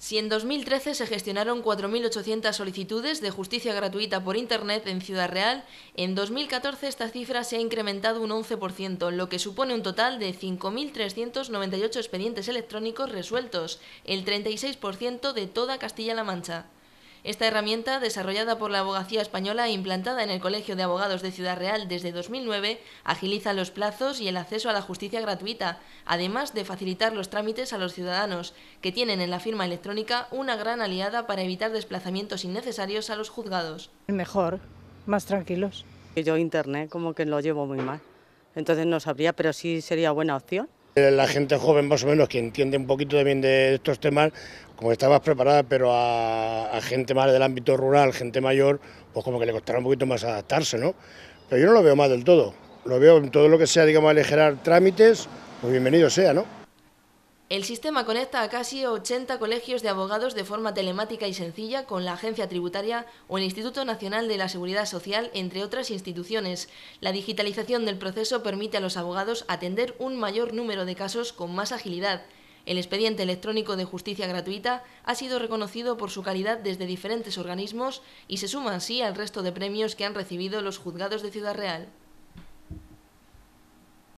Si en 2013 se gestionaron 4.800 solicitudes de justicia gratuita por Internet en Ciudad Real, en 2014 esta cifra se ha incrementado un 11%, lo que supone un total de 5.398 expedientes electrónicos resueltos, el 36% de toda Castilla-La Mancha. Esta herramienta, desarrollada por la Abogacía Española e implantada en el Colegio de Abogados de Ciudad Real desde 2009, agiliza los plazos y el acceso a la justicia gratuita, además de facilitar los trámites a los ciudadanos, que tienen en la firma electrónica una gran aliada para evitar desplazamientos innecesarios a los juzgados. Mejor, más tranquilos. Yo Internet como que lo llevo muy mal, entonces no sabría, pero sí sería buena opción. La gente joven más o menos que entiende un poquito bien de estos temas, como está más preparada, pero a, a, gente más del ámbito rural, gente mayor, pues como que le costará un poquito más adaptarse, ¿no? Pero yo no lo veo más del todo. Lo veo en todo lo que sea, digamos, aligerar trámites, pues bienvenido sea, ¿no? El sistema conecta a casi 80 colegios de abogados de forma telemática y sencilla con la Agencia Tributaria o el Instituto Nacional de la Seguridad Social, entre otras instituciones. La digitalización del proceso permite a los abogados atender un mayor número de casos con más agilidad. El expediente electrónico de justicia gratuita ha sido reconocido por su calidad desde diferentes organismos y se suma así al resto de premios que han recibido los juzgados de Ciudad Real.